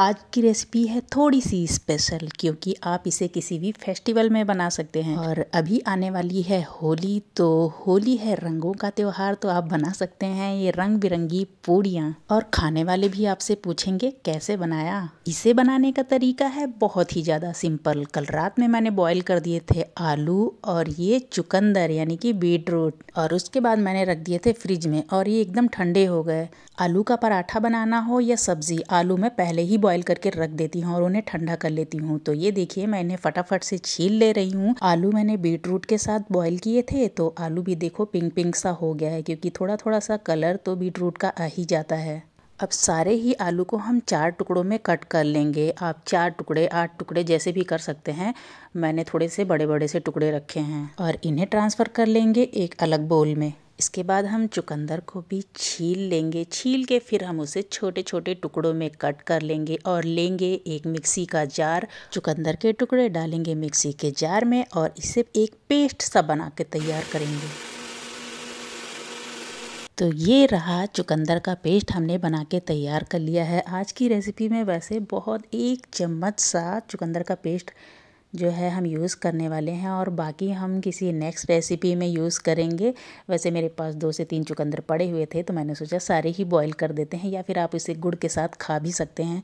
आज की रेसिपी है थोड़ी सी स्पेशल क्योंकि आप इसे किसी भी फेस्टिवल में बना सकते हैं और अभी आने वाली है होली तो होली है रंगों का त्यौहार तो आप बना सकते हैं ये रंग बिरंगी पूड़ियाँ और खाने वाले भी आपसे पूछेंगे कैसे बनाया इसे बनाने का तरीका है बहुत ही ज़्यादा सिंपल कल रात में मैंने बॉयल कर दिए थे आलू और ये चुकंदर यानी कि बीट रूट और उसके बाद मैंने रख दिए थे फ्रिज में और ये एकदम ठंडे हो गए आलू का पराठा बनाना हो या सब्जी आलू में पहले ही बॉईल करके रख देती हूँ और उन्हें ठंडा कर लेती हूँ तो ये देखिए मैं इन्हें फटाफट से छील ले रही हूँ आलू मैंने बीटरूट के साथ बॉईल किए थे तो आलू भी देखो पिंक पिंक सा हो गया है क्योंकि थोड़ा थोड़ा सा कलर तो बीटरूट का आ ही जाता है अब सारे ही आलू को हम चार टुकड़ों में कट कर लेंगे आप चार टुकड़े आठ टुकड़े जैसे भी कर सकते हैं मैंने थोड़े से बड़े बड़े से टुकड़े रखे हैं और इन्हें ट्रांसफ़र कर लेंगे एक अलग बोल में इसके बाद हम चुकंदर को भी छील लेंगे छील के फिर हम उसे छोटे छोटे टुकड़ों में कट कर लेंगे और लेंगे एक मिक्सी का जार चुकंदर के टुकड़े डालेंगे मिक्सी के जार में और इसे एक पेस्ट सा बना के तैयार करेंगे तो ये रहा चुकंदर का पेस्ट हमने बना के तैयार कर लिया है आज की रेसिपी में वैसे बहुत एक चम्मच सा चुकंदर का पेस्ट जो है हम यूज़ करने वाले हैं और बाकी हम किसी नेक्स्ट रेसिपी में यूज़ करेंगे वैसे मेरे पास दो से तीन चुकंदर पड़े हुए थे तो मैंने सोचा सारे ही बॉईल कर देते हैं या फिर आप इसे गुड़ के साथ खा भी सकते हैं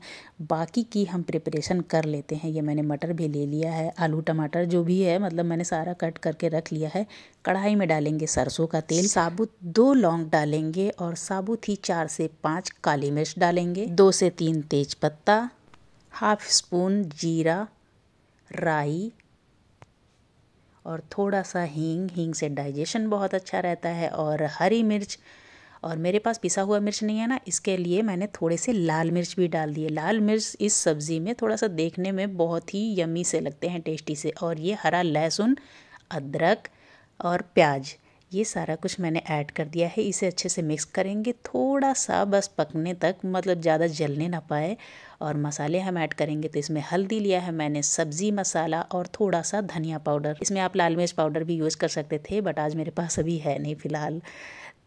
बाकी की हम प्रिपरेशन कर लेते हैं ये मैंने मटर भी ले लिया है आलू टमाटर जो भी है मतलब मैंने सारा कट करके रख लिया है कढ़ाई में डालेंगे सरसों का तेल साबुत दो लौंग डालेंगे और साबुत ही चार से पाँच काली मिर्च डालेंगे दो से तीन तेज पत्ता हाफ स्पून जीरा राई और थोड़ा सा हींग हींग से डाइजेशन बहुत अच्छा रहता है और हरी मिर्च और मेरे पास पिसा हुआ मिर्च नहीं है ना इसके लिए मैंने थोड़े से लाल मिर्च भी डाल दिए लाल मिर्च इस सब्ज़ी में थोड़ा सा देखने में बहुत ही यमी से लगते हैं टेस्टी से और ये हरा लहसुन अदरक और प्याज ये सारा कुछ मैंने ऐड कर दिया है इसे अच्छे से मिक्स करेंगे थोड़ा सा बस पकने तक मतलब ज़्यादा जलने ना पाए और मसाले हम ऐड करेंगे तो इसमें हल्दी लिया है मैंने सब्ज़ी मसाला और थोड़ा सा धनिया पाउडर इसमें आप लाल मिर्च पाउडर भी यूज़ कर सकते थे बट आज मेरे पास अभी है नहीं फ़िलहाल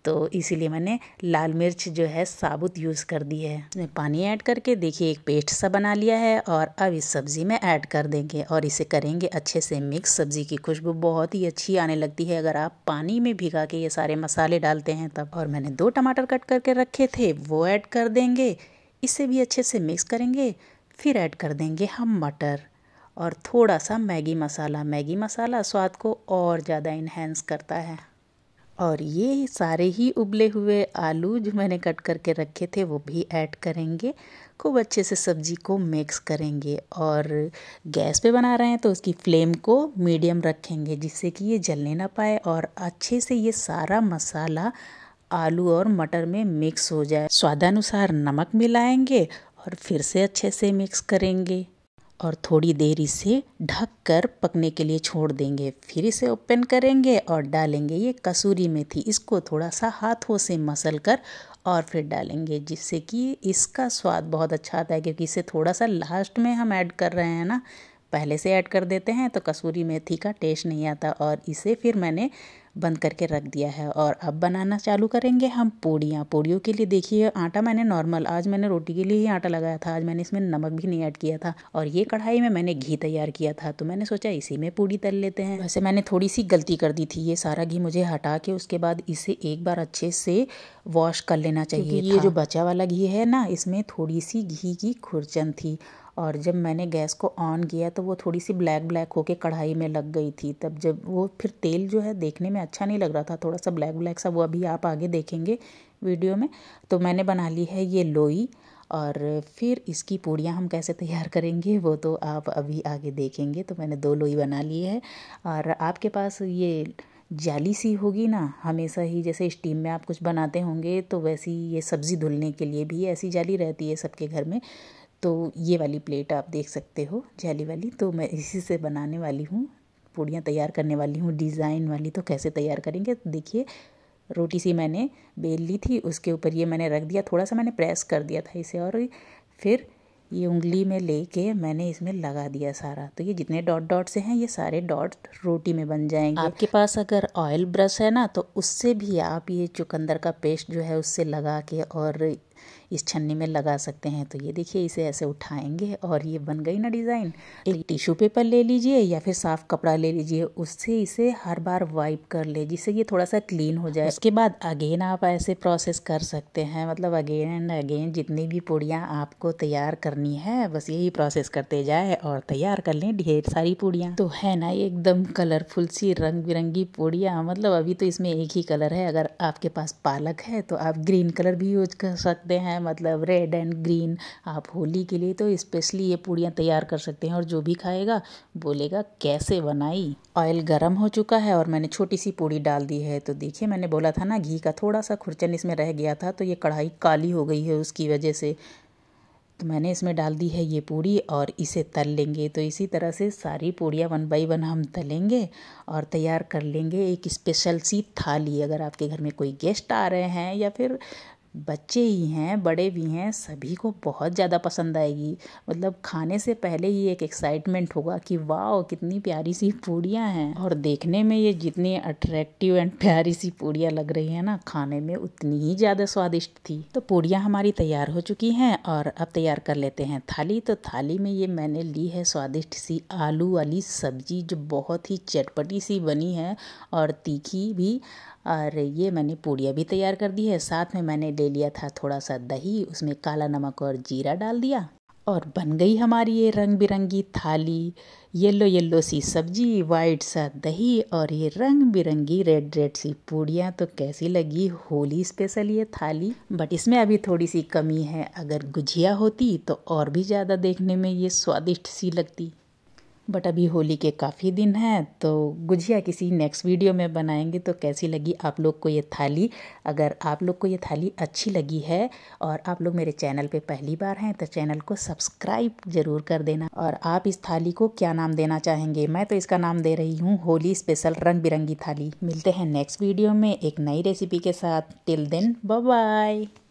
तो इसीलिए मैंने लाल मिर्च जो है साबुत यूज़ कर दी है इसमें पानी ऐड करके देखिए एक पेस्ट सा बना लिया है और अब इस सब्ज़ी में ऐड कर देंगे और इसे करेंगे अच्छे से मिक्स सब्ज़ी की खुशबू बहुत ही अच्छी आने लगती है अगर आप पानी में भिगा के ये सारे मसाले डालते हैं तब और मैंने दो टमाटर कट करके रखे थे वो ऐड कर देंगे इसे भी अच्छे से मिक्स करेंगे फिर ऐड कर देंगे हम मटर और थोड़ा सा मैगी मसाला मैगी मसाला स्वाद को और ज़्यादा इन्हेंस करता है और ये सारे ही उबले हुए आलू जो मैंने कट करके रखे थे वो भी ऐड करेंगे खूब अच्छे से सब्जी को मिक्स करेंगे और गैस पे बना रहे हैं तो उसकी फ्लेम को मीडियम रखेंगे जिससे कि ये जलने ना पाए और अच्छे से ये सारा मसाला आलू और मटर में मिक्स हो जाए स्वादानुसार नमक मिलाएंगे और फिर से अच्छे से मिक्स करेंगे और थोड़ी देर इसे ढक कर पकने के लिए छोड़ देंगे फिर इसे ओपन करेंगे और डालेंगे ये कसूरी मेथी इसको थोड़ा सा हाथों से मसल कर और फिर डालेंगे जिससे कि इसका स्वाद बहुत अच्छा आता है क्योंकि इसे थोड़ा सा लास्ट में हम ऐड कर रहे हैं ना पहले से ऐड कर देते हैं तो कसूरी मेथी का टेस्ट नहीं आता और इसे फिर मैंने बंद करके रख दिया है और अब बनाना चालू करेंगे हम पूड़ियाँ पूड़ियों के लिए देखिए आटा मैंने नॉर्मल आज मैंने रोटी के लिए ही आटा लगाया था आज मैंने इसमें नमक भी नहीं ऐड किया था और ये कढ़ाई में मैंने घी तैयार किया था तो मैंने सोचा इसी में पूड़ी तल लेते हैं वैसे मैंने थोड़ी सी गलती कर दी थी ये सारा घी मुझे हटा के उसके बाद इसे एक बार अच्छे से वॉश कर लेना चाहिए ये जो बचा वाला घी है ना इसमें थोड़ी सी घी की खुरचन थी और जब मैंने गैस को ऑन किया तो वो थोड़ी सी ब्लैक ब्लैक होके कढ़ाई में लग गई थी तब जब वो फिर तेल जो है देखने में अच्छा नहीं लग रहा था थोड़ा सा ब्लैक ब्लैक सा वो अभी आप आगे देखेंगे वीडियो में तो मैंने बना ली है ये लोई और फिर इसकी पूड़ियाँ हम कैसे तैयार करेंगे वो तो आप अभी आगे देखेंगे तो मैंने दो लोई बना ली है और आपके पास ये जाली सी होगी ना हमेशा ही जैसे स्टीम में आप कुछ बनाते होंगे तो वैसी ये सब्ज़ी धुलने के लिए भी ऐसी जाली रहती है सबके घर में तो ये वाली प्लेट आप देख सकते हो जाली वाली तो मैं इसी से बनाने वाली हूँ पूड़ियाँ तैयार करने वाली हूँ डिज़ाइन वाली तो कैसे तैयार करेंगे तो देखिए रोटी सी मैंने बेल ली थी उसके ऊपर ये मैंने रख दिया थोड़ा सा मैंने प्रेस कर दिया था इसे और फिर ये उंगली में ले मैंने इसमें लगा दिया सारा तो ये जितने डॉट डॉट से हैं ये सारे डॉट रोटी में बन जाएंगे आपके पास अगर ऑयल ब्रश है ना तो उससे भी आप ये चुकंदर का पेस्ट जो है उससे लगा के और इस छन्नी में लगा सकते हैं तो ये देखिए इसे ऐसे उठाएंगे और ये बन गई ना डिज़ाइन एक टिश्यू पेपर ले लीजिए या फिर साफ कपड़ा ले लीजिए उससे इसे हर बार वाइप कर ले जिससे ये थोड़ा सा क्लीन हो जाए उसके बाद अगेन आप ऐसे प्रोसेस कर सकते हैं मतलब अगेन एंड अगेन जितनी भी पूड़ियाँ आपको तैयार करनी है बस यही प्रोसेस करते जाए और तैयार कर लें ढेर सारी पूड़ियाँ तो है ना एकदम कलरफुल सी रंग बिरंगी पूड़ियाँ मतलब अभी तो इसमें एक ही कलर है अगर आपके पास पालक है तो आप ग्रीन कलर भी यूज कर सकते सकते हैं मतलब रेड एंड ग्रीन आप होली के लिए तो स्पेशली ये पूड़ियाँ तैयार कर सकते हैं और जो भी खाएगा बोलेगा कैसे बनाई ऑयल गर्म हो चुका है और मैंने छोटी सी पूड़ी डाल दी है तो देखिए मैंने बोला था ना घी का थोड़ा सा खुरचन इसमें रह गया था तो ये कढ़ाई काली हो गई है उसकी वजह से तो मैंने इसमें डाल दी है ये पूड़ी और इसे तल लेंगे तो इसी तरह से सारी पूड़ियाँ वन बाई वन हम तलेंगे और तैयार कर लेंगे एक स्पेशल सी थाली अगर आपके घर में कोई गेस्ट आ रहे हैं या फिर बच्चे ही हैं बड़े भी हैं सभी को बहुत ज़्यादा पसंद आएगी मतलब खाने से पहले ही एक एक्साइटमेंट होगा कि वाह कितनी प्यारी सी पूड़ियाँ हैं और देखने में ये जितनी अट्रैक्टिव एंड प्यारी सी पूड़ियाँ लग रही हैं ना खाने में उतनी ही ज़्यादा स्वादिष्ट थी तो पूड़ियाँ हमारी तैयार हो चुकी हैं और अब तैयार कर लेते हैं थाली तो थाली में ये मैंने ली है स्वादिष्ट सी आलू वाली सब्जी जो बहुत ही चटपटी सी बनी है और तीखी भी और ये मैंने पूड़िया भी तैयार कर दी है साथ में मैंने ले लिया था थोड़ा सा दही उसमें काला नमक और जीरा डाल दिया और बन गई हमारी ये रंग बिरंगी थाली येलो येलो सी सब्जी वाइट सा दही और ये रंग बिरंगी रेड रेड सी पूड़ियाँ तो कैसी लगी होली स्पेशल ये थाली बट इसमें अभी थोड़ी सी कमी है अगर गुजिया होती तो और भी ज़्यादा देखने में ये स्वादिष्ट सी लगती बट अभी होली के काफ़ी दिन हैं तो गुजिया किसी नेक्स्ट वीडियो में बनाएंगे तो कैसी लगी आप लोग को ये थाली अगर आप लोग को ये थाली अच्छी लगी है और आप लोग मेरे चैनल पे पहली बार हैं तो चैनल को सब्सक्राइब ज़रूर कर देना और आप इस थाली को क्या नाम देना चाहेंगे मैं तो इसका नाम दे रही हूँ होली स्पेशल रंग बिरंगी थाली मिलते हैं नेक्स्ट वीडियो में एक नई रेसिपी के साथ टिल देन बाय